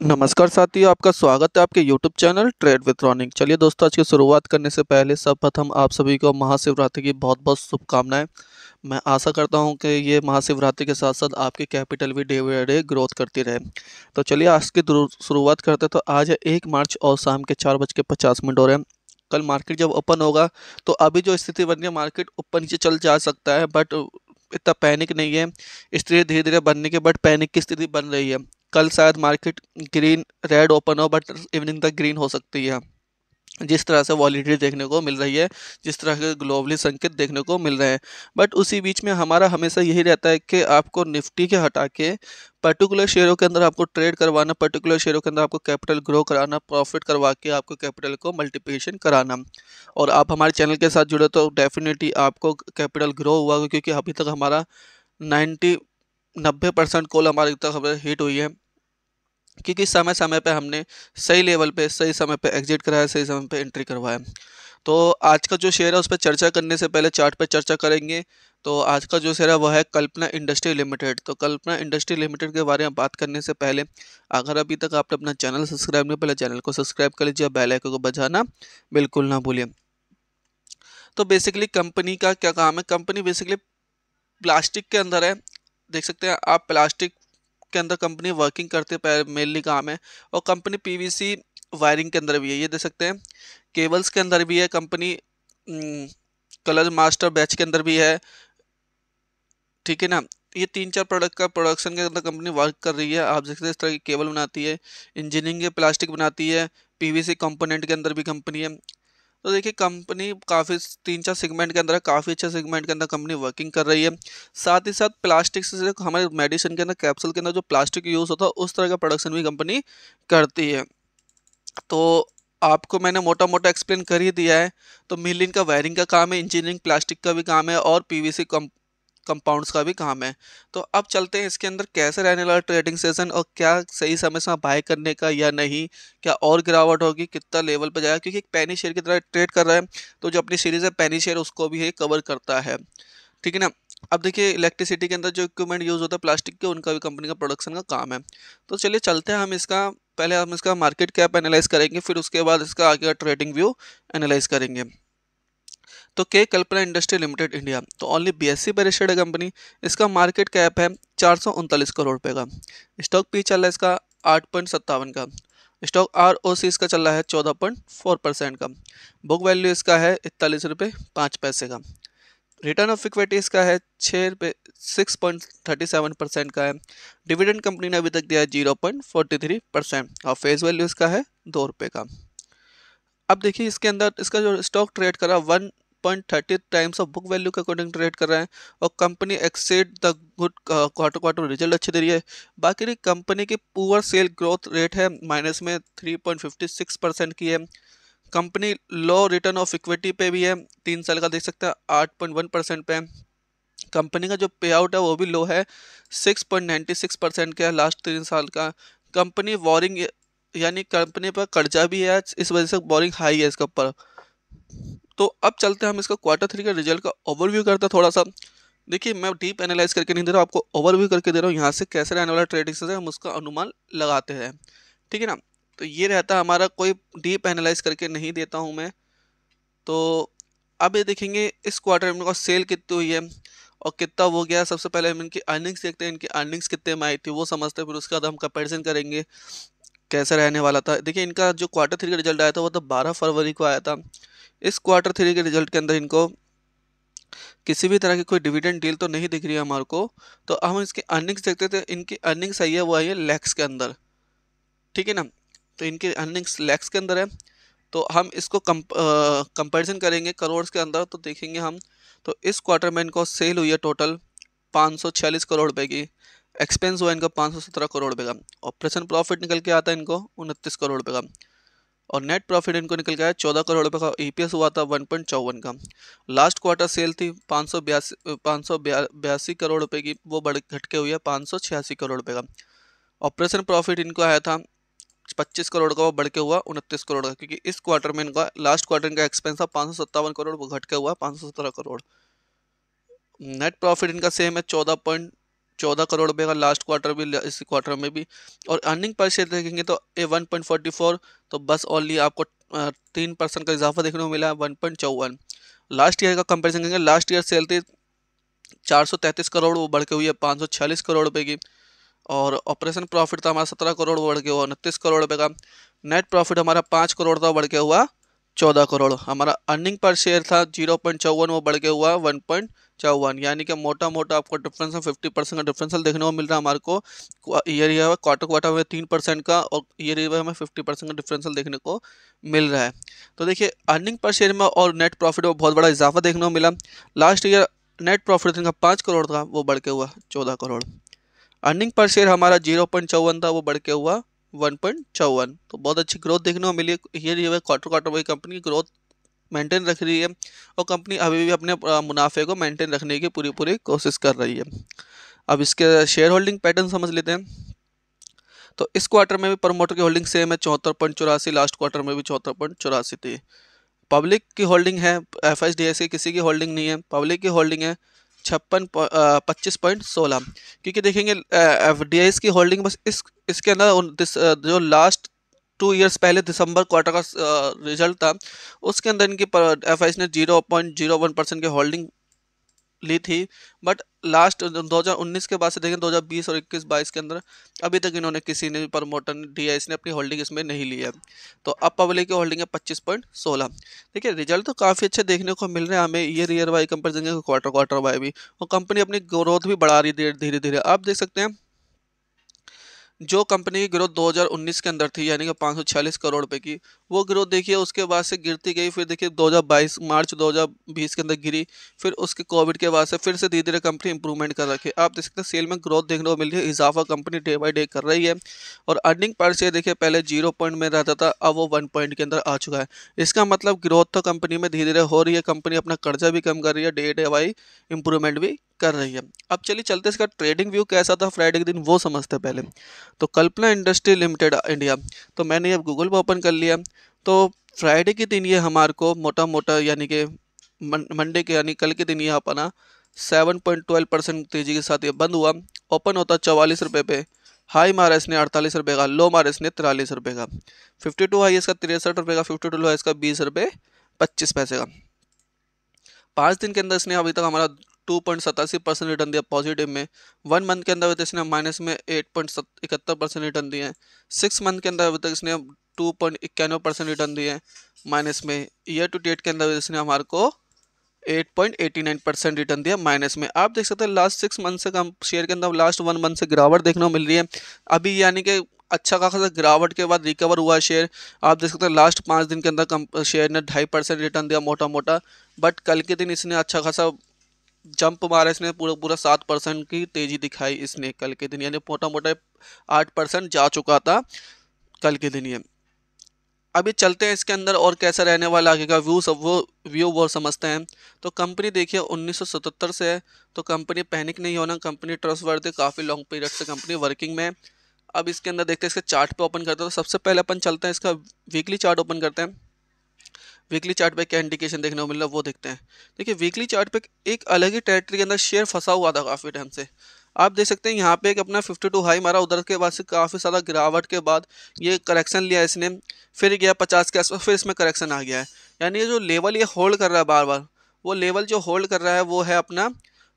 नमस्कार साथियों आपका स्वागत है आपके YouTube channel Trade with Ronik चलिए दोस्तों आज की शुरुआत करने से पहले सब प्रथम आप सभी को महाशिवरात्रि की बहुत बहुत शुभकामनाएं मैं आशा करता हूं कि ये महाशिवरात्रि के साथ साथ आपके कैपिटल भी डे बाई डे ग्रोथ करती रहे तो चलिए आज की शुरुआत करते हैं तो आज है एक मार्च और शाम के चार बज के पचास मिनट हो रहे हैं कल मार्केट जब ओपन होगा तो अभी जो स्थिति बन रही है मार्केट ऊपर नीचे चल जा सकता है बट इतना पैनिक नहीं है स्थिति धीरे धीरे बनने के बट पैनिक की स्थिति बन रही है कल शायद मार्केट ग्रीन रेड ओपन हो बट इवनिंग तक ग्रीन हो सकती है जिस तरह से वॉलिडिटी देखने को मिल रही है जिस तरह के ग्लोबली संकेत देखने को मिल रहे हैं बट उसी बीच में हमारा हमेशा यही रहता है कि आपको निफ्टी के हटा के पर्टिकुलर शेयरों के अंदर आपको ट्रेड करवाना पर्टिकुलर शेयरों के अंदर आपको कैपिटल ग्रो कराना प्रॉफिट करवा के आपको कैपिटल को मल्टीप्लिकेशन कराना और आप हमारे चैनल के साथ जुड़े तो डेफिनेटली आपको कैपिटल ग्रो हुआ क्योंकि अभी तक हमारा नाइन्टी नब्बे परसेंट कॉल हमारे तक हिट हुई है क्योंकि समय समय पे हमने सही लेवल पे सही समय पे एग्जिट कराया सही समय पे एंट्री करवाया तो आज का जो शेयर है उस पर चर्चा करने से पहले चार्ट पे चर्चा करेंगे तो आज का जो शेयर है वह है कल्पना इंडस्ट्री लिमिटेड तो कल्पना इंडस्ट्री लिमिटेड के बारे में बात करने से पहले अगर अभी तक आपने अपना चैनल सब्सक्राइब नहीं पहले चैनल को सब्सक्राइब कर लीजिए बेल को बजाना बिल्कुल ना भूलिए तो बेसिकली कंपनी का क्या काम है कंपनी बेसिकली प्लास्टिक के अंदर है देख सकते हैं आप प्लास्टिक के अंदर कंपनी वर्किंग करते मेनली काम है और कंपनी पीवीसी वायरिंग के अंदर भी है ये देख सकते हैं केबल्स के अंदर भी है कंपनी कलर मास्टर बैच के अंदर भी है ठीक है ना ये तीन चार प्रोडक्ट का प्रोडक्शन के अंदर कंपनी वर्क कर रही है आप देख सकते हैं इस तरह की केबल बनाती है इंजीनियरिंग के प्लास्टिक बनाती है पीवीसी कंपोनेंट के अंदर भी कंपनी है तो देखिए कंपनी काफ़ी तीन चार सेगमेंट के अंदर काफ़ी अच्छे सेगमेंट के अंदर कंपनी वर्किंग कर रही है साथ ही साथ प्लास्टिक से हमारे मेडिसिन के अंदर कैप्सूल के अंदर जो प्लास्टिक यूज़ होता है उस तरह का प्रोडक्शन भी कंपनी करती है तो आपको मैंने मोटा मोटा एक्सप्लेन कर ही दिया है तो मिलिंग का वायरिंग का काम है इंजीनियरिंग प्लास्टिक का भी काम है और पीवीसी कंप कंपाउंड्स का भी काम है तो अब चलते हैं इसके अंदर कैसे रहने वाला ट्रेडिंग सेशन और क्या सही समय से बाय करने का या नहीं क्या और गिरावट होगी कितना लेवल पर जाएगा क्योंकि एक पैनी शेयर की तरह ट्रेड कर रहा है तो जो अपनी सीरीज़ है पैनी शेयर उसको भी ये कवर करता है ठीक है ना अब देखिए इलेक्ट्रिसिटी के अंदर जो इक्विपमेंट यूज़ होता है प्लास्टिक के उनका भी कंपनी का प्रोडक्शन का काम है तो चलिए चलते हैं हम इसका पहले हम इसका मार्केट कैप एनालाइज करेंगे फिर उसके बाद इसका आगे का ट्रेडिंग व्यू एनालाइज करेंगे तो के कल्पना इंडस्ट्री लिमिटेड इंडिया तो only B S C registered है कंपनी इसका मार्केट कैप है चार सौ उनतालीस करोड़ रुपये का स्टॉक पी चल रहा है इसका आठ पॉइंट सत्तावन का स्टॉक आर ओ सी इसका चल रहा है चौदह पॉइंट फोर परसेंट का बुक वैल्यू इसका है इकतालीस रुपये पाँच पैसे का रिटर्न ऑफ इक्विटी इसका है छः रुपये six point thirty seven percent का है डिविडेंड कंपनी ने अभी तक दिया है zero point forty three percent और फेस वैल्यू इसका है दो रुपये का अब देखिए इसके अंदर इसका जो स्टॉक ट्रेड करा one point thirty times of book value के अकॉर्डिंग ट्रेड कर रहे हैं और company exceed the good quarter quarter result अच्छी दे रही है बाकी कंपनी की पुअर सेल ग्रोथ रेट है माइनस में three point fifty six percent की है company low return of equity पे भी है तीन साल का देख सकते हैं आठ पॉइंट वन परसेंट पे कंपनी का जो पे आउट है वो भी लो है six point ninety six percent का है लास्ट तीन साल का कंपनी वॉरिंग यानी कंपनी पर कर्जा भी है इस वजह से बोरिंग हाई है इसके ऊपर तो अब चलते हैं हम इसका क्वार्टर थ्री का रिजल्ट का ओवरव्यू करते हैं थोड़ा सा देखिए मैं डीप एनालाइज करके नहीं दे रहा हूँ आपको ओवरव्यू करके दे रहा हूँ यहाँ से कैसे रहने वाला ट्रेडिंग से हम उसका अनुमान लगाते हैं ठीक है ना तो ये रहता है हमारा कोई डीप एनालाइज करके नहीं देता हूँ मैं तो अब ये देखेंगे इस क्वार्टर में इनका सेल कितनी हुई है और कितना हो गया सबसे पहले हम इनकी अर्निंग्स देखते हैं इनकी अर्निंग्स कितने में आई थी वो समझते हैं फिर उसके बाद हम कंपेरिजन करेंगे कैसा रहने वाला था देखिए इनका जो क्वार्टर थ्री का रिजल्ट आया था वो तो बारह फरवरी को आया था इस क्वार्टर थ्री के रिजल्ट के अंदर इनको किसी भी तरह की कोई डिविडेंड डील तो नहीं दिख रही है हमारे को तो हम इसकी अर्निंग्स देखते थे तो इनकी अर्निंग्स आई है वो आई है लैक्स के अंदर ठीक है ना तो इनकी अर्निंग्स लैक्स के अंदर है तो हम इसको कंपेरिजन करेंगे करोड़ के अंदर तो देखेंगे हम तो इस क्वार्टर में इनको सेल हुई है टोटल पाँच करोड़ रुपये की एक्सपेंस हुआ इनका पाँच करोड़ रुपये का ऑपरेशन प्रॉफिट निकल के आता है इनको उनतीस करोड़ रुपये का और नेट प्रॉफिट इनको निकल गया चौदह करोड़ रुपये का ई हुआ था वन पॉइंट चौवन का लास्ट क्वार्टर सेल थी पाँच सौ बयासी पाँच सौ बयासी करोड़ रुपए की वो बढ़ घट के हुई है पाँच सौ छियासी करोड़ रुपए का ऑपरेशन प्रॉफिट इनको आया था पच्चीस करोड़ का वो बढ़ के हुआ उनतीस करोड़ का क्योंकि इस क्वार्टर में इनका लास्ट क्वार्टर इनका एक्सपेंस था पाँच सौ सत्तावन करोड़ वो घट के हुआ पाँच सौ सत्रह करोड़ नेट प्रॉफिट इनका सेम है चौदह पॉइंट चौदह करोड़ रुपए का लास्ट क्वार्टर भी इस क्वार्टर में भी और अर्निंग पर शेयर देखेंगे तो a one point forty four तो बस ओनली आपको तीन परसेंट का इजाफा देखने को मिला है वन पॉइंट चौवन लास्ट ईयर का कंपेरिजन करेंगे लास्ट ईयर सेल थी चार सौ तैंतीस करोड़ वो बढ़ के हुई है पाँच सौ छियालीस करोड़ रुपये की और ऑपरेशन प्रॉफिट था हमारा सत्रह करोड़ बढ़ के हुआ उनतीस करोड़ रुपये का नेट प्रॉफिट हमारा पाँच करोड़ था बढ़ के हुआ चौदह करोड़ हमारा अर्निंग पर शेयर था जीरो पॉइंट चौवन वो बढ़ के हुआ वन पॉइंट चौवन यानी कि मोटा मोटा आपको है फिफ्टी परसेंट का डिफरेंसल देखने को मिल रहा है हमारे को ईयर ईयर क्वार्टर क्वार्टर में तीन परसेंट का और ईयर ईयर हमें फिफ्टी परसेंट का डिफरेंसल देखने को मिल रहा है तो देखिए अर्निंग पर शेयर में और नेट प्रॉफिट में बहुत बड़ा इजाफा देखने को मिला लास्ट ईयर नेट प्रॉफिट इनका पाँच करोड़ था वो बढ़ के हुआ चौदह करोड़ अर्निंग पर शेयर हमारा जीरो पॉइंट चौवन था वो बढ़ के हुआ वन पॉइंट चौवन तो बहुत अच्छी ग्रोथ देखने को मिली ईयर ईयर क्वार्टर क्वार्टर वही कंपनी की ग्रोथ मेंटेन रख रही है और कंपनी अभी भी अपने मुनाफे को मेंटेन रखने की पूरी पूरी कोशिश कर रही है अब इसके शेयर होल्डिंग पैटर्न समझ लेते हैं तो इस क्वार्टर में भी प्रमोटर की होल्डिंग सेम है चौहत्तर पॉइंट चौरासी लास्ट क्वार्टर में भी चौहत्तर पॉइंट चौरासी थी पब्लिक की होल्डिंग है एफ एच डी एस की किसी की होल्डिंग नहीं है पब्लिक की होल्डिंग है छप्पन पच्चीस पॉइंट सोलह क्योंकि देखेंगे एफ डी एस की होल्डिंग बस इस इसके अंदर जो लास्ट टू ईयर्स पहले दिसंबर क्वार्टर का रिजल्ट था उसके अंदर इनकी एफ ने zero point zero one percent की होल्डिंग ली थी बट लास्ट 2019 के बाद से देखें 2020 और 21 22 के अंदर अभी तक इन्होंने किसी ने प्रमोटर डी आई ने अपनी होल्डिंग इसमें नहीं ली है तो अब पब्लिक की होल्डिंग है पच्चीस पॉइंट सोलह देखिए रिजल्ट तो काफ़ी अच्छे देखने को मिल रहे हैं हमें ईयर ईयर वाई देंगे क्वार्टर क्वार्टर वाई भी और कंपनी अपनी ग्रोथ भी बढ़ा रही है धीरे धीरे आप देख सकते हैं जो कंपनी की ग्रोथ 2019 के अंदर थी यानी कि 546 करोड़ रुपए की वो ग्रोथ देखिए उसके बाद से गिरती गई फिर देखिए 2022 मार्च 2020 के अंदर गिरी फिर उसके कोविड के बाद से फिर से धीरे धीरे कंपनी इंप्रूवमेंट कर रखी आप देख सकते हैं सेल में ग्रोथ देखने को मिल रही है इजाफा कंपनी डे बाई डे कर रही है और अर्निंग पर से देखिए पहले जीरो पॉइंट में रहता था अब वो वन पॉइंट के अंदर आ चुका है इसका मतलब ग्रोथ तो कंपनी में धीरे धीरे हो रही है कंपनी अपना कर्जा भी कम कर रही है डे डे बाई इंप्रूवमेंट भी कर रही है अब चलिए चलते इसका ट्रेडिंग व्यू कैसा था फ्राइडे के दिन वो समझते पहले तो कल्पना इंडस्ट्री लिमिटेड इंडिया तो मैंने अब गूगल पर ओपन कर लिया तो फ्राइडे के दिन ये हमारे को मोटा मोटा यानी कि मंडे के यानी कल के दिन ये अपना सेवन पॉइंट ट्वेल्व परसेंट तेजी के साथ ये बंद हुआ ओपन होता चवालीस रुपये पे हाई मारा इसने अड़तालीस रुपये का लो मारा इसने तिरालीस रुपये का फिफ्टी टू हाई इसका तिरसठ रुपये का फिफ्टी टू लो इसका बीस रुपये पच्चीस पैसे का पाँच दिन के अंदर इसने अभी तक हमारा टू पॉइंट सतासी परसेंट रिटर्न दिया पॉजिटिव में वन मंथ के अंदर अभी तक इसने माइनस में एट पॉइंट इकहत्तर परसेंट रिटर्न दिए हैं सिक्स मंथ के अंदर अभी तक इसने टू पॉइंट इक्यानवे परसेंट रिटर्न दिए हैं माइनस में ईयर टू डेट के अंदर इसने हमारे को eight point eighty nine percent return दिया माइनस में आप देख सकते हैं लास्ट सिक्स मंथ से कम शेयर के अंदर लास्ट वन मंथ से गिरावट देखने को मिल रही है अभी यानी कि अच्छा खासा गिरावट के बाद रिकवर हुआ शेयर आप देख सकते हैं लास्ट पाँच दिन के अंदर कम शेयर ने ढाई परसेंट रिटर्न दिया मोटा मोटा बट कल के दिन इसने अच्छा खासा जंप मारा इसने पूरा पूरा सात परसेंट की तेज़ी दिखाई इसने कल के दिन यानी मोटा मोटा आठ परसेंट जा चुका था कल के दिन ये अभी चलते हैं इसके अंदर और कैसा रहने वाला आगे का व्यू सब वो व्यू वो समझते हैं तो कंपनी देखिए 1977 से तो कंपनी पैनिक नहीं होना कंपनी ट्रस्ट वर्थ काफ़ी लॉन्ग पीरियड से कंपनी वर्किंग में अब इसके अंदर देखते हैं इसके चार्ट पे ओपन करते हैं तो सबसे पहले अपन चलते हैं इसका वीकली चार्ट ओपन करते हैं वीकली चार्ट पे क्या इंडिकेशन देखने को मिल रहा है वो देखते हैं देखिए वीकली चार्ट पे एक अलग ही टेरिटरी के अंदर शेयर फंसा हुआ था काफ़ी टाइम से आप देख सकते हैं यहाँ पे एक अपना 52 हाई मारा उधर के बाद से काफ़ी सारा गिरावट के बाद ये करेक्शन लिया इसने फिर गया पचास के आसपास फिर इसमें करेक्शन आ गया है यानी जो लेवल ये होल्ड कर रहा है बार बार वो लेवल जो होल्ड कर रहा है वो है अपना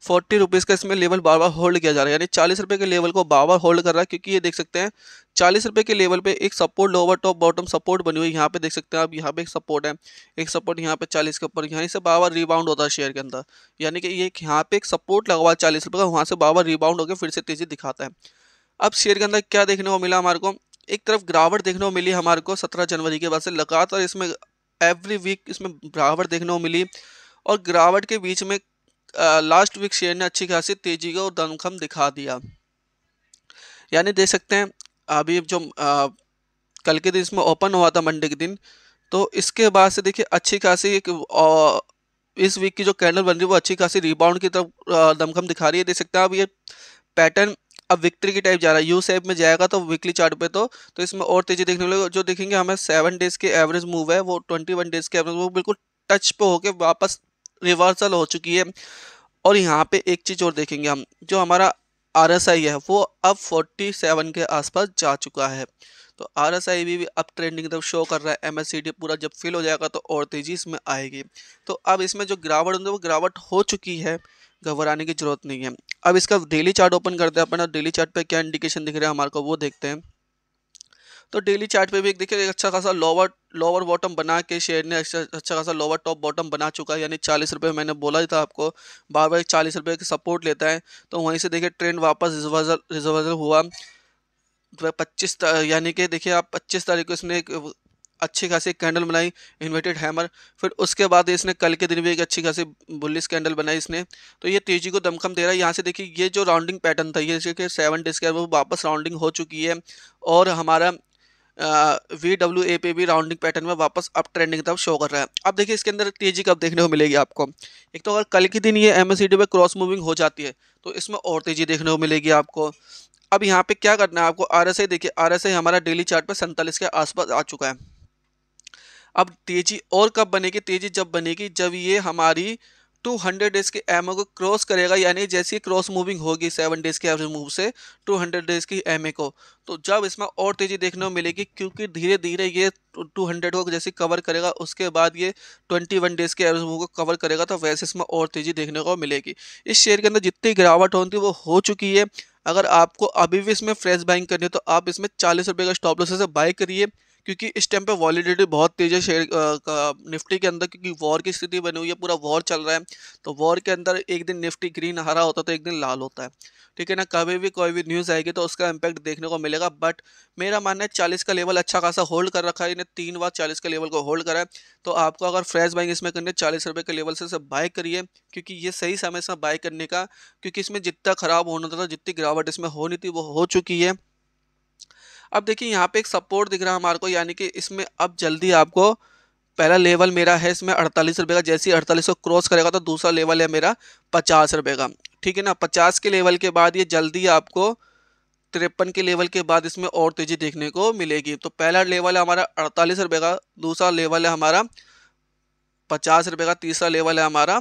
फोर्टी रुपीज़ का इसमें लेवल बार बार होल्ड किया जा रहा है यानी चालीस रुपये के लेवल को बार बार होल्ड कर रहा है क्योंकि ये देख सकते हैं चालीस रुपये के लेवल पे एक support lower top bottom support बनी हुई यहाँ पे देख सकते हैं आप यहाँ पे एक सपोर्ट है एक सपोर्ट यहाँ पे चालीस के ऊपर यहाँ से बार बार रिबाउंड होता है शेयर के अंदर यानी कि ये यहाँ पे एक सपोर्ट लगा हुआ चालीस रुपये का वहाँ से बार बार रिबाउंड होकर फिर से तेज़ी दिखाता है अब शेयर के अंदर क्या देखने को मिला हमारे को एक तरफ गिरावट देखने को मिली हमारे को सत्रह जनवरी के बाद से लगातार इसमें एवरी वीक इसमें गिरावट देखने को मिली और गिरावट के बीच में लास्ट वीक शेयर ने अच्छी खासी तेजी का और दमखम दिखा दिया यानी देख सकते हैं अभी जो आ, कल के दिन इसमें ओपन हुआ था मंडे के दिन तो इसके बाद से देखिए अच्छी खासी एक आ, इस वीक की जो कैंडल बन रही है वो अच्छी खासी रिबाउंड की तरफ दमखम दिखा रही है देख सकते हैं अब ये पैटर्न अब विक्ट्री की टाइप जा रहा है यू सेप में जाएगा तो वीकली चार्ट पे तो तो इसमें और तेजी देखने मिलेगी जो देखेंगे हमें सेवन डेज़ के एवरेज मूव है वो ट्वेंटी वन डेज़ के एवरेज मूव बिल्कुल टच पे होके वापस रिवर्सल हो चुकी है और यहाँ पे एक चीज़ और देखेंगे हम जो हमारा आर एस आई है वो अब 47 के आसपास जा चुका है तो आर एस आई भी, भी अब ट्रेंडिंग तरफ शो कर रहा है एम एस सी डी पूरा जब फिल हो जाएगा तो और तेज़ी इसमें आएगी तो अब इसमें जो गिरावट होती है वो गिरावट हो चुकी है घबराने की जरूरत नहीं है अब इसका डेली चार्ट ओपन करते हैं अपना डेली चार्ट पे क्या इंडिकेशन दिख रहा है हमारे को वो देखते हैं तो डेली चार्ट पे भी एक देखिए अच्छा खासा लोअर लोअर बॉटम बना के शेयर ने अच्छा अच्छा खासा लोअर टॉप बॉटम बना चुका है यानी चालीस रुपये मैंने बोला था आपको बार बार चालीस रुपये की सपोर्ट लेता है तो वहीं से देखिए ट्रेंड वापस रिजर्वल रिजर्वर हुआ तो पच्चीस यानी कि देखिए आप पच्चीस तारीख को इसने एक अच्छी खासी कैंडल बनाई इन्वर्टेड हैमर फिर उसके बाद इसने कल के दिन भी एक अच्छी खासी बुलिस कैंडल बनाई इसने तो ये तेजी को दमखम दे रहा है यहाँ से देखिए ये जो राउंडिंग पैटर्न था ये सेवन डेज के वो वापस राउंडिंग हो चुकी है और हमारा वी डब्ल्यू ए पे भी राउंडिंग पैटर्न में वापस अप ट्रेंडिंग तब शो कर रहा है अब देखिए इसके अंदर तेजी कब देखने को मिलेगी आपको एक तो अगर कल के दिन ये एम एस सी पे क्रॉस मूविंग हो जाती है तो इसमें और तेजी देखने को मिलेगी आपको अब यहाँ पे क्या करना है आपको आर एस आई देखिए आर एस आई हमारा डेली चार्ट सैंतालीस के आसपास आ चुका है अब तेजी और कब बनेगी तेजी जब बनेगी जब ये हमारी हंड्रेड डेज के एम को क्रॉस करेगा यानी जैसी क्रॉस मूविंग होगी सेवन डेज के एवरेज मूव से हंड्रेड डेज की एम को तो जब इसमें और तेज़ी देखने को मिलेगी क्योंकि धीरे धीरे ये 200 को जैसे कवर करेगा उसके बाद ये 21 डेज के एवरेज मूव को कवर करेगा तो वैसे इसमें और तेज़ी देखने को मिलेगी इस शेयर के अंदर जितनी गिरावट होती वो हो चुकी है अगर आपको अभी भी इसमें फ्रेश बाइंग करनी है तो आप इसमें चालीस रुपये का स्टॉप लॉस से बाई करिए क्योंकि इस टाइम पे वॉलीडिटी बहुत तेज है शेयर का निफ्टी के अंदर क्योंकि वॉर की स्थिति बनी हुई है पूरा वॉर चल रहा है तो वॉर के अंदर एक दिन निफ्टी ग्रीन हरा होता है तो एक दिन लाल होता है ठीक है ना कभी भी कोई भी न्यूज़ आएगी तो उसका इम्पैक्ट देखने को मिलेगा बट मेरा मानना है चालीस का लेवल अच्छा खासा होल्ड कर रखा है इन्हें तीन बार चालीस का लेवल को होल्ड करा है तो आपको अगर फ्रेश बाइंग इसमें करनी है चालीस रुपये के लेवल से बाय करिए क्योंकि ये सही समय से बाय करने का क्योंकि इसमें जितना ख़राब होना था जितनी गिरावट इसमें होनी थी वो हो चुकी है अब देखिए यहाँ पे एक सपोर्ट दिख रहा है हमारे को यानी कि इसमें अब जल्दी आपको पहला लेवल मेरा है इसमें अड़तालीस रुपये का जैसे ही अड़तालीस को क्रॉस करेगा तो दूसरा लेवल है मेरा पचास रुपये का ठीक है ना पचास के लेवल के बाद ये जल्दी आपको तिरपन के लेवल के बाद इसमें और तेज़ी देखने को मिलेगी तो पहला लेवल है हमारा अड़तालीस रुपये का दूसरा लेवल है हमारा पचास रुपये का तीसरा लेवल है हमारा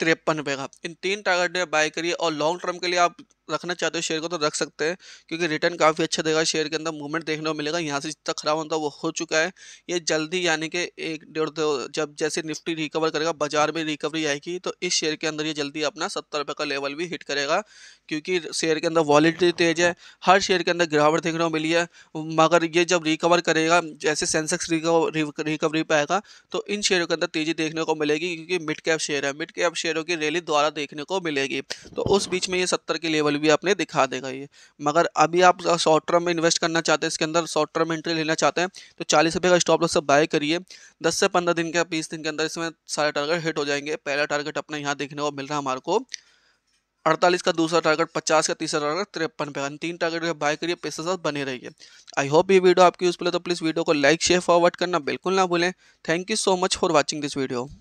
तिरपन रुपये का इन तीन टारगेट बाय करिए और लॉन्ग टर्म के लिए आप रखना चाहते हो शेयर को तो रख सकते हैं क्योंकि रिटर्न काफ़ी अच्छा देगा शेयर के अंदर मूवमेंट देखने को मिलेगा यहाँ से जितना खराब होता है वो हो चुका है ये जल्दी यानी कि एक डेढ़ दो जब जैसे निफ्टी रिकवर करेगा बाजार में रिकवरी आएगी तो इस शेयर के अंदर ये जल्दी अपना सत्तर रुपये का लेवल भी हिट करेगा क्योंकि शेयर के अंदर वॉलिटी तेज है हर शेयर के अंदर गिरावट देखने को मिली है मगर ये जब रिकवर करेगा जैसे सेंसेक्स रिकवरी पर आएगा तो इन शेयरों के अंदर तेज़ी देखने को मिलेगी क्योंकि मिड कैप शेयर है मिड कैप शेयरों की रैली द्वारा देखने को मिलेगी तो उस बीच में ये सत्तर के लेवल बिल्कुल भी आपने दिखा देगा ये मगर अभी आप शॉर्ट टर्म में इन्वेस्ट करना चाहते हैं इसके अंदर शॉर्ट टर्म एंट्री लेना चाहते हैं तो चालीस रुपये का स्टॉप लॉस सब बाय करिए दस से पंद्रह दिन के बीस दिन के अंदर इसमें सारे टारगेट हिट हो जाएंगे पहला टारगेट अपने यहाँ देखने को मिल रहा है हमारे को अड़तालीस का दूसरा टारगेट पचास का तीसरा टारगेट तिरपन पे तीन टारगेट बाय करिए पैसे साथ बने रहिए आई होप ये वीडियो आपकी यूज़फुल है तो प्लीज़ वीडियो को लाइक शेयर फॉरवर्ड करना बिल्कुल ना भूलें thank you so much for watching this video